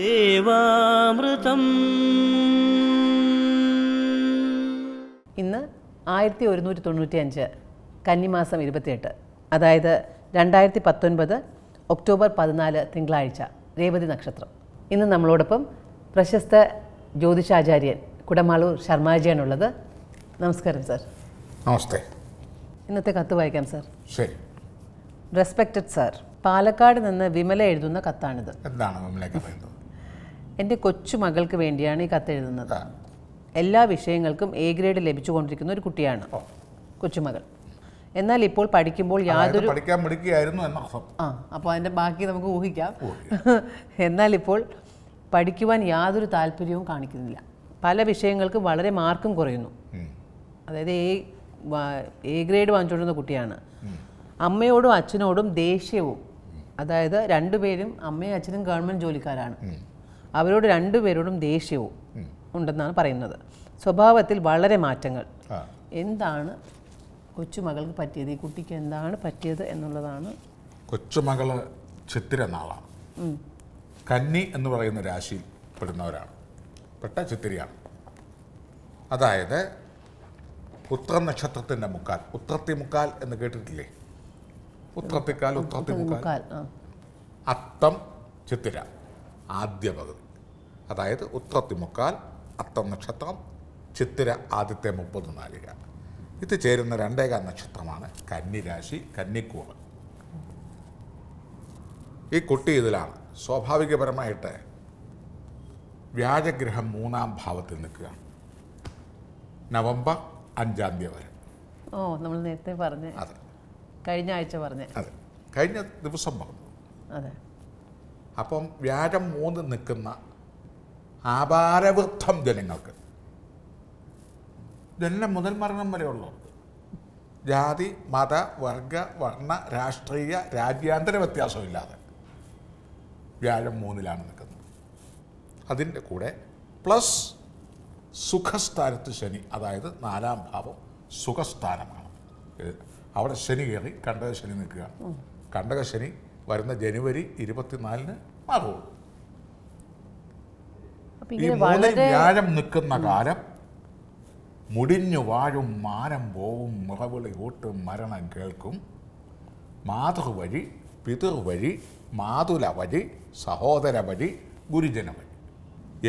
ദേവാമൃതം ഇന്ന് ആയിരത്തി ഒരുന്നൂറ്റി തൊണ്ണൂറ്റി അഞ്ച് കന്നിമാസം ഇരുപത്തിയെട്ട് അതായത് രണ്ടായിരത്തി പത്തൊൻപത് ഒക്ടോബർ പതിനാല് തിങ്കളാഴ്ച രേവതി നക്ഷത്രം ഇന്ന് നമ്മളോടൊപ്പം പ്രശസ്ത ജ്യോതിഷാചാര്യൻ കുടമാളൂർ ശർമാജിയാണുള്ളത് നമസ്കാരം സാർ നമസ്തേ ഇന്നത്തെ കത്ത് വായിക്കാം സാർ ശരി റെസ്പെക്റ്റഡ് സാർ പാലക്കാട് നിന്ന് വിമല എഴുതുന്ന കത്താണിത് എന്താണ് വിമല എൻ്റെ കൊച്ചുമകൾക്ക് വേണ്ടിയാണ് ഈ കത്തെഴുതുന്നത് എല്ലാ വിഷയങ്ങൾക്കും എ ഗ്രേഡ് ലഭിച്ചുകൊണ്ടിരിക്കുന്ന ഒരു കുട്ടിയാണ് കൊച്ചുമകൾ എന്നാൽ ഇപ്പോൾ പഠിക്കുമ്പോൾ യാതൊരു പഠിക്കാൻ മിടുക്കിയായിരുന്നു എന്ന ആ അപ്പോൾ അതിൻ്റെ ബാക്കി നമുക്ക് ഊഹിക്കാം എന്നാൽ ഇപ്പോൾ പഠിക്കുവാൻ യാതൊരു താല്പര്യവും കാണിക്കുന്നില്ല പല വിഷയങ്ങൾക്കും വളരെ മാർക്കും കുറയുന്നു അതായത് എ എ ഗ്രേഡ് വാങ്ങിച്ചുകൊണ്ടിരുന്ന കുട്ടിയാണ് അമ്മയോടും അച്ഛനോടും ദേഷ്യവും അതായത് രണ്ടുപേരും അമ്മയും അച്ഛനും ഗവൺമെൻറ് ജോലിക്കാരാണ് അവരോട് രണ്ടുപേരോടും ദേഷ്യവും ഉണ്ടെന്നാണ് പറയുന്നത് സ്വഭാവത്തിൽ വളരെ മാറ്റങ്ങൾ എന്താണ് കൊച്ചുമകൾക്ക് പറ്റിയത് ഈ കുട്ടിക്ക് എന്താണ് പറ്റിയത് എന്നുള്ളതാണ് കൊച്ചുമകൾ ചിത്തിര നാളാണ് കന്നി എന്ന് പറയുന്ന രാശിയിൽ പെടുന്നവരാണ് പെട്ട ചിത്തിരിയാണ് അതായത് ഉത്ര നക്ഷത്രത്തിൻ്റെ മുക്കാൽ ഉത്രത്തി മുക്കാൽ എന്ന് കേട്ടിട്ടില്ലേ ഉത്രത്തിക്കാൽ ഉത്രത്തി മുക്കാൽ അത്തം ചിത്തിര ആദ്യ പകുതി അതായത് ഉത്രത്തിമുക്കാൽ അത്തം നക്ഷത്രം ചിത്തിര ആദ്യത്തെ മുപ്പത് നാലിക ഇത് ചേരുന്ന രണ്ടേകാൽ നക്ഷത്രമാണ് കന്നിരാശി കന്നിക്കൂറ് ഈ കുട്ടി ഇതിലാണ് സ്വാഭാവികപരമായിട്ട് വ്യാജഗ്രഹം മൂന്നാം ഭാവത്തിൽ നിൽക്കുകയാണ് നവംബർ അഞ്ചാം തീയതി വരെ ഓ നമ്മൾ നേരത്തെ പറഞ്ഞു അതെ കഴിഞ്ഞ ആഴ്ച പറഞ്ഞു അതെ കഴിഞ്ഞ ദിവസം പറഞ്ഞു അതെ അപ്പം വ്യാഴം മൂന്ന് നിൽക്കുന്ന ആപാരവൃദ്ധം ജനങ്ങൾക്ക് ഇതെല്ലാം മുതൽ മരണം വരെയുള്ളവർക്ക് ജാതി മത വർഗ വർണ്ണ രാഷ്ട്രീയ രാജ്യാന്തര വ്യത്യാസമില്ലാതെ വ്യാഴം മൂന്നിലാണ് നിൽക്കുന്നത് അതിൻ്റെ കൂടെ പ്ലസ് സുഖസ്ഥാനത്ത് ശനി അതായത് നാലാം ഭാവം സുഖസ്ഥാനമാണ് അവിടെ ശനി കയറി കണ്ടക ശനി നിൽക്കുക കണ്ടക ശനി വരുന്ന ജനുവരി ഇരുപത്തിനാലിന് മാറുള്ളൂ ഈ വ്യാഴം നിൽക്കുന്ന കാലം മുടിഞ്ഞു വാഴും മാനം പോവും മുറവിളി ഊട്ടും മരണം കേൾക്കും മാതൃ വഴി പിതൃ വഴി മാതുല വഴി സഹോദര വഴി ഗുരുജന വഴി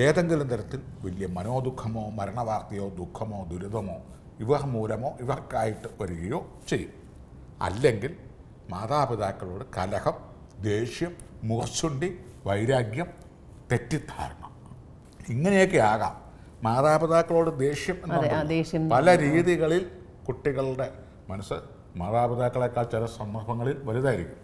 ഏതെങ്കിലും തരത്തിൽ വലിയ മനോദുഃഖമോ മരണവാർത്തയോ ദുഃഖമോ ദുരിതമോ ഇവർ മൂലമോ ഇവർക്കായിട്ട് വരികയോ ചെയ്യും അല്ലെങ്കിൽ മാതാപിതാക്കളോട് കലഹം ദേഷ്യം മുഖശുണ്ടി വൈരാഗ്യം തെറ്റിദ്ധാരണ ഇങ്ങനെയൊക്കെ ആകാം മാതാപിതാക്കളോട് ദേഷ്യം പല രീതികളിൽ കുട്ടികളുടെ മനസ്സ് മാതാപിതാക്കളെക്കാൾ ചില സന്ദർഭങ്ങളിൽ വലുതായിരിക്കും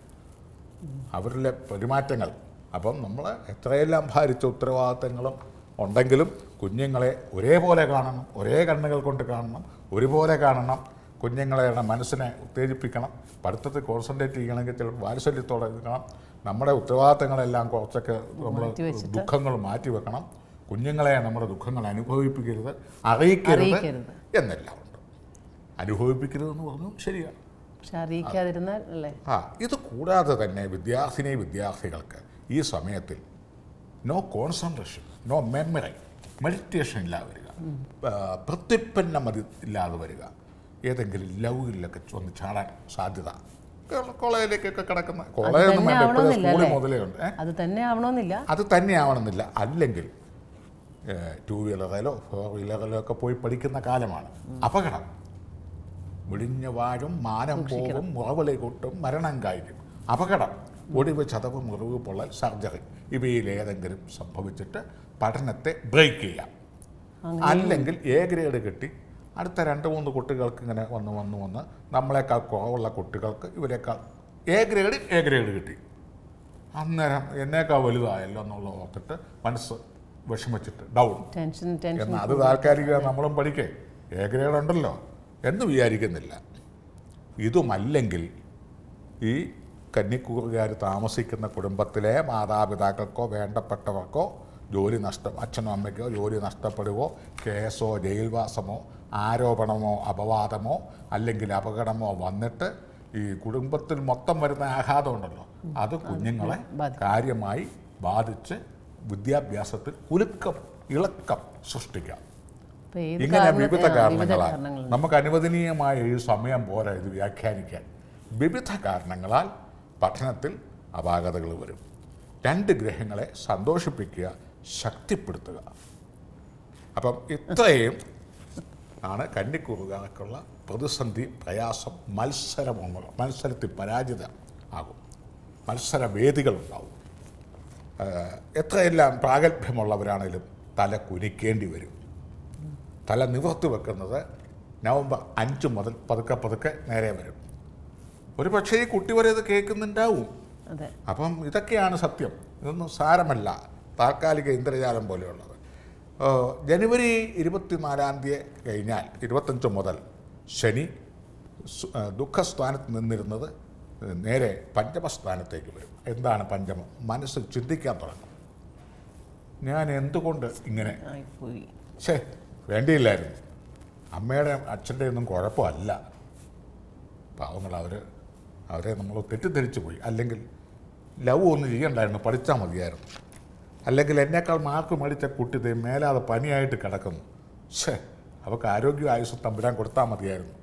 അവരിലെ പെരുമാറ്റങ്ങൾ അപ്പം നമ്മൾ എത്രയെല്ലാം ഭാരിച്ച ഉത്തരവാദിത്തങ്ങളും ഉണ്ടെങ്കിലും കുഞ്ഞുങ്ങളെ ഒരേപോലെ കാണണം ഒരേ കണ്ണുകൾ കൊണ്ട് കാണണം ഒരുപോലെ കാണണം കുഞ്ഞുങ്ങളെയാണ് മനസ്സിനെ ഉത്തേജിപ്പിക്കണം പഠിത്തത്തിൽ കോൺസെൻട്രേറ്റ് ചെയ്യണമെങ്കിൽ ചില വാത്സല്യത്തോടെ ഇരിക്കണം നമ്മുടെ ഉത്തരവാദിത്തങ്ങളെല്ലാം കുറച്ചൊക്കെ നമ്മൾ ദുഃഖങ്ങൾ മാറ്റി വെക്കണം കുഞ്ഞുങ്ങളെ നമ്മുടെ ദുഃഖങ്ങൾ അനുഭവിപ്പിക്കരുത് അറിയിക്കരുത് എന്നെല്ലാം ഉണ്ട് അനുഭവിപ്പിക്കരുതെന്ന് പറഞ്ഞു ശരിയാണ് ആ ഇത് കൂടാതെ തന്നെ വിദ്യാർത്ഥിനി വിദ്യാർത്ഥികൾക്ക് ഈ സമയത്തിൽ no concentration no memory meditation ഇല്ലാതെ വരിക പ്രത്യുൽപ്പന്ന ഇല്ലാതെ വരിക ഏതെങ്കിലും ലവിലൊക്കെ ഒന്ന് ചാടാൻ സാധ്യത കോളേജിലേക്കൊക്കെ കിടക്കുന്ന കോളേജൊന്നും സ്കൂളിൽ മുതലേ ഉണ്ട് അത് തന്നെ ആവണമെന്നില്ല അത് തന്നെ ആവണമെന്നില്ല അല്ലെങ്കിൽ ടൂ വീലറിലോ ഫോർ വീലറിലോ ഒക്കെ പോയി പഠിക്കുന്ന കാലമാണ് അപകടം മുടിഞ്ഞ വാഴും മാനം പോകും മുറവിളി കൂട്ടും മരണം കായ്ക്കും അപകടം ഒടിവ് ചതവ് മുറിവ് പൊള്ളൽ സർജറി ഇവയിലേതെങ്കിലും സംഭവിച്ചിട്ട് പഠനത്തെ ബ്രേക്ക് ചെയ്യാം അല്ലെങ്കിൽ എ ഗ്രേഡ് കിട്ടി അടുത്ത രണ്ട് മൂന്ന് കുട്ടികൾക്ക് ഇങ്ങനെ വന്ന് വന്ന് വന്ന് നമ്മളെക്കാൾ കുറവുള്ള കുട്ടികൾക്ക് ഇവരെക്കാൾ എ ഗ്രേഡ് എ ഗ്രേഡ് കിട്ടി അന്നേരം എന്നേക്കാൾ വലുതായല്ലോ എന്നുള്ള ഓർത്തിട്ട് മനസ്സ് വിഷമിച്ചിട്ട് ഡൗൺ എന്നാൽ അത് താൽക്കാലിക നമ്മളും പഠിക്കേ എ ഗ്രേഡ് ഉണ്ടല്ലോ എന്ന് വിചാരിക്കുന്നില്ല ഇതുമല്ലെങ്കിൽ ഈ കന്നിക്കൂറുകാർ താമസിക്കുന്ന കുടുംബത്തിലെ മാതാപിതാക്കൾക്കോ വേണ്ടപ്പെട്ടവർക്കോ ജോലി നഷ്ടം അച്ഛനോ അമ്മയ്ക്കോ ജോലി നഷ്ടപ്പെടുകയോ കേസോ ജയിൽവാസമോ ആരോപണമോ അപവാദമോ അല്ലെങ്കിൽ അപകടമോ വന്നിട്ട് ഈ കുടുംബത്തിൽ മൊത്തം വരുന്ന ആഘാതം ഉണ്ടല്ലോ അത് കുഞ്ഞുങ്ങളെ കാര്യമായി ബാധിച്ച് വിദ്യാഭ്യാസത്തിൽ കുലുക്കം ഇളക്കം സൃഷ്ടിക്കാം ഇങ്ങനെ വിവിധ കാരണങ്ങളാൽ നമുക്ക് അനുവദനീയമായ ഈ സമയം പോരാ ഇത് വ്യാഖ്യാനിക്കാൻ വിവിധ കാരണങ്ങളാൽ പഠനത്തിൽ അപാകതകൾ വരും രണ്ട് ഗ്രഹങ്ങളെ സന്തോഷിപ്പിക്കുക ശക്തിപ്പെടുത്തുക അപ്പം ഇത്രയും ആണ് കന്നിക്കൂറുകാർക്കുള്ള പ്രതിസന്ധി പ്രയാസം മത്സരമോങ്ങണം മത്സരത്തിൽ പരാജിത ആകും ഉണ്ടാവും എത്രയെല്ലാം പ്രാഗൽഭ്യമുള്ളവരാണേലും തല കുനിക്കേണ്ടി വരും തല നിവർത്തി വെക്കുന്നത് നവംബർ അഞ്ച് മുതൽ പതുക്കെ പതുക്കെ നേരെ വരും ഒരു പക്ഷേ ഈ കുട്ടി വരെ ഇത് കേൾക്കുന്നുണ്ടാവും അപ്പം ഇതൊക്കെയാണ് സത്യം ഇതൊന്നും സാരമല്ല താൽക്കാലിക ഇന്ദ്രജാലം പോലെയുള്ളത് ജനുവരി ഇരുപത്തിനാലാം തീയതി കഴിഞ്ഞാൽ ഇരുപത്തഞ്ച് മുതൽ ശനി ദുഃഖസ്ഥാനത്ത് നിന്നിരുന്നത് നേരെ പഞ്ചമസ്ഥാനത്തേക്ക് വരും എന്താണ് പഞ്ചമം മനസ്സ് ചിന്തിക്കാൻ തുടങ്ങും ഞാൻ എന്തുകൊണ്ട് ഇങ്ങനെ ഛേ വേണ്ടിയില്ലായിരുന്നു അമ്മയുടെ അച്ഛൻ്റെ ഒന്നും കുഴപ്പമല്ല പാവങ്ങൾ അവർ അവരെ നമ്മൾ തെറ്റിദ്ധരിച്ചു പോയി അല്ലെങ്കിൽ ലവ് ഒന്നും ചെയ്യണ്ടായിരുന്നു പഠിച്ചാൽ മതിയായിരുന്നു അല്ലെങ്കിൽ എന്നേക്കാൾ മാർക്ക് മേടിച്ച കുട്ടി ദേ മേലാതെ പനിയായിട്ട് കിടക്കുന്നു ഷേ അവൾക്ക് ആരോഗ്യ ആയുസ് തമ്പുരാൻ കൊടുത്താൽ മതിയായിരുന്നു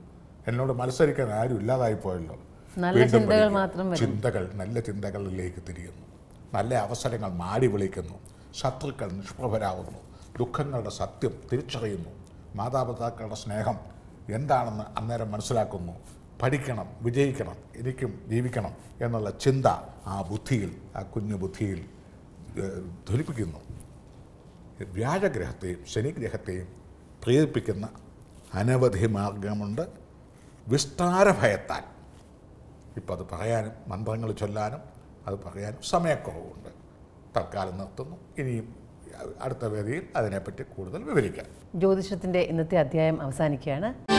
എന്നോട് മത്സരിക്കാൻ ആരും ഇല്ലാതായി പോയല്ലോ ചിന്തകൾ നല്ല ചിന്തകളിലേക്ക് തിരിയുന്നു നല്ല അവസരങ്ങൾ മാടി വിളിക്കുന്നു ശത്രുക്കൾ നിഷ്പ്രഭരാകുന്നു ദുഃഖങ്ങളുടെ സത്യം തിരിച്ചറിയുന്നു മാതാപിതാക്കളുടെ സ്നേഹം എന്താണെന്ന് അന്നേരം മനസ്സിലാക്കുന്നു പഠിക്കണം വിജയിക്കണം എനിക്കും ജീവിക്കണം എന്നുള്ള ചിന്ത ആ ബുദ്ധിയിൽ ആ കുഞ്ഞു ബുദ്ധിയിൽ ധ്വലിപ്പിക്കുന്നു വ്യാഴഗ്രഹത്തെയും ശനിഗ്രഹത്തെയും പ്രേരിപ്പിക്കുന്ന അനവധി മാർഗമുണ്ട് വിസ്താരഭയത്താൽ ഇപ്പം അത് പറയാനും മന്ത്രങ്ങൾ ചൊല്ലാനും അത് പറയാനും സമയക്കുറവുണ്ട് തൽക്കാലം നിർത്തുന്നു ഇനിയും അടുത്ത വേദിയിൽ അതിനെപ്പറ്റി കൂടുതൽ വിവരിക്കാം ജ്യോതിഷത്തിൻ്റെ ഇന്നത്തെ അധ്യായം അവസാനിക്കുകയാണ്